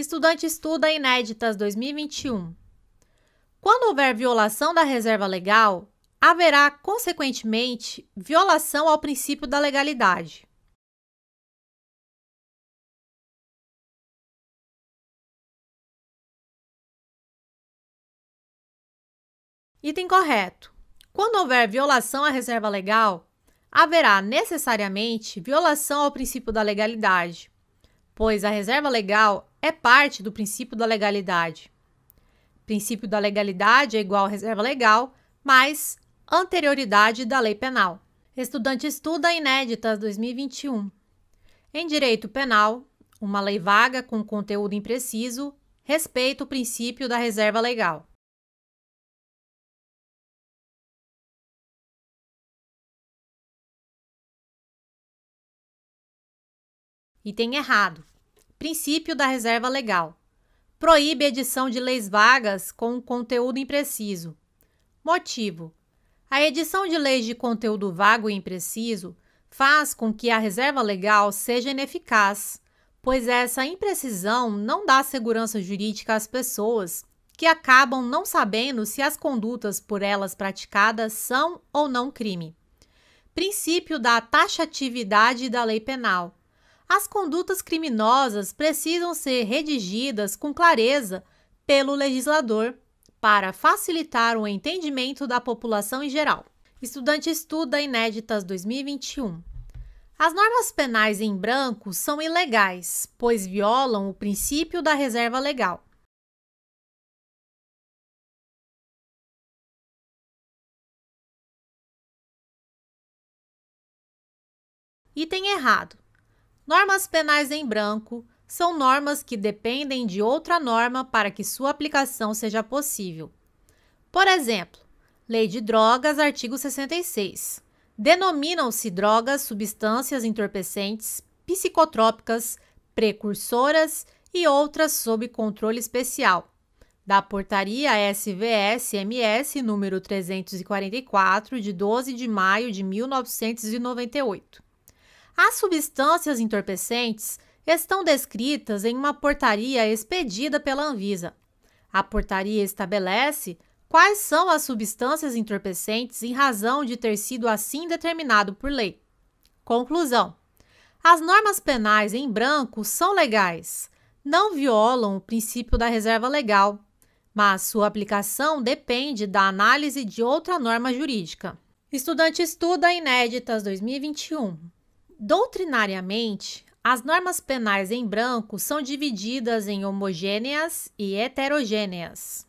Estudante estuda Inéditas 2021. Quando houver violação da reserva legal, haverá, consequentemente, violação ao princípio da legalidade. Item correto. Quando houver violação à reserva legal, haverá necessariamente violação ao princípio da legalidade, pois a reserva legal é parte do princípio da legalidade. O princípio da legalidade é igual à reserva legal, mais anterioridade da lei penal. Estudante estuda Inéditas 2021. Em direito penal, uma lei vaga com conteúdo impreciso respeita o princípio da reserva legal. Item errado. Princípio da reserva legal. Proíbe edição de leis vagas com conteúdo impreciso. Motivo: a edição de leis de conteúdo vago e impreciso faz com que a reserva legal seja ineficaz, pois essa imprecisão não dá segurança jurídica às pessoas que acabam não sabendo se as condutas por elas praticadas são ou não crime. Princípio da taxatividade da lei penal as condutas criminosas precisam ser redigidas com clareza pelo legislador para facilitar o entendimento da população em geral. Estudante estuda Inéditas 2021. As normas penais em branco são ilegais, pois violam o princípio da reserva legal. Item errado. Normas penais em branco são normas que dependem de outra norma para que sua aplicação seja possível. Por exemplo, Lei de Drogas, artigo 66. Denominam-se drogas substâncias entorpecentes, psicotrópicas, precursoras e outras sob controle especial, da Portaria SVS-MS número 344 de 12 de maio de 1998. As substâncias entorpecentes estão descritas em uma portaria expedida pela Anvisa. A portaria estabelece quais são as substâncias entorpecentes em razão de ter sido assim determinado por lei. Conclusão: As normas penais em branco são legais, não violam o princípio da reserva legal, mas sua aplicação depende da análise de outra norma jurídica. Estudante Estuda Inéditas 2021 Doutrinariamente, as normas penais em branco são divididas em homogêneas e heterogêneas.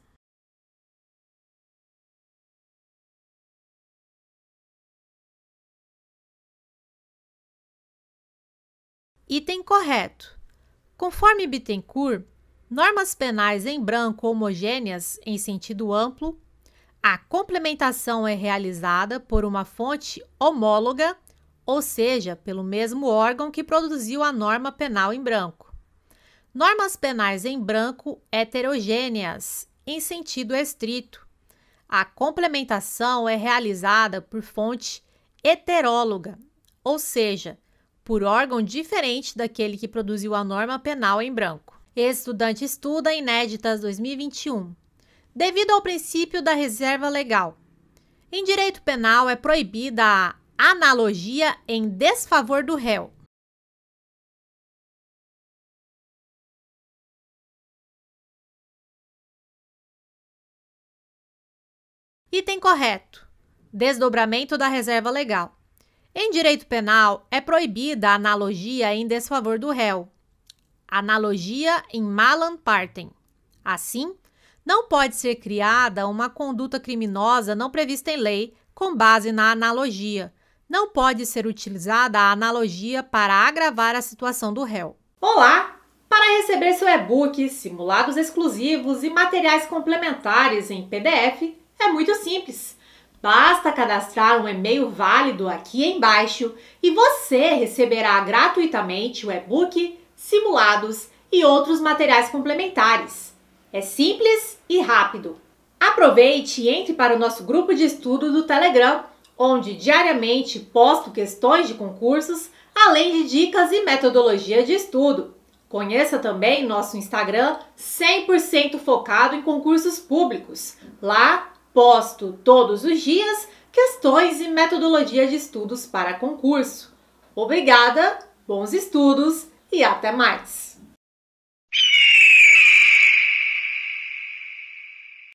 Item correto. Conforme Bittencourt, normas penais em branco homogêneas em sentido amplo, a complementação é realizada por uma fonte homóloga ou seja, pelo mesmo órgão que produziu a norma penal em branco. Normas penais em branco heterogêneas, em sentido estrito. A complementação é realizada por fonte heteróloga, ou seja, por órgão diferente daquele que produziu a norma penal em branco. Estudante estuda Inéditas 2021. Devido ao princípio da reserva legal, em direito penal é proibida a analogia em desfavor do réu. Item correto: desdobramento da reserva legal. Em direito penal, é proibida a analogia em desfavor do réu. Analogia em malam partem. Assim, não pode ser criada uma conduta criminosa não prevista em lei com base na analogia, não pode ser utilizada a analogia para agravar a situação do réu. Olá! Para receber seu e-book, simulados exclusivos e materiais complementares em PDF, é muito simples. Basta cadastrar um e-mail válido aqui embaixo e você receberá gratuitamente o e-book, simulados e outros materiais complementares. É simples e rápido. Aproveite e entre para o nosso grupo de estudo do Telegram onde diariamente posto questões de concursos, além de dicas e metodologia de estudo. Conheça também nosso Instagram 100% focado em concursos públicos. Lá posto todos os dias questões e metodologia de estudos para concurso. Obrigada, bons estudos e até mais!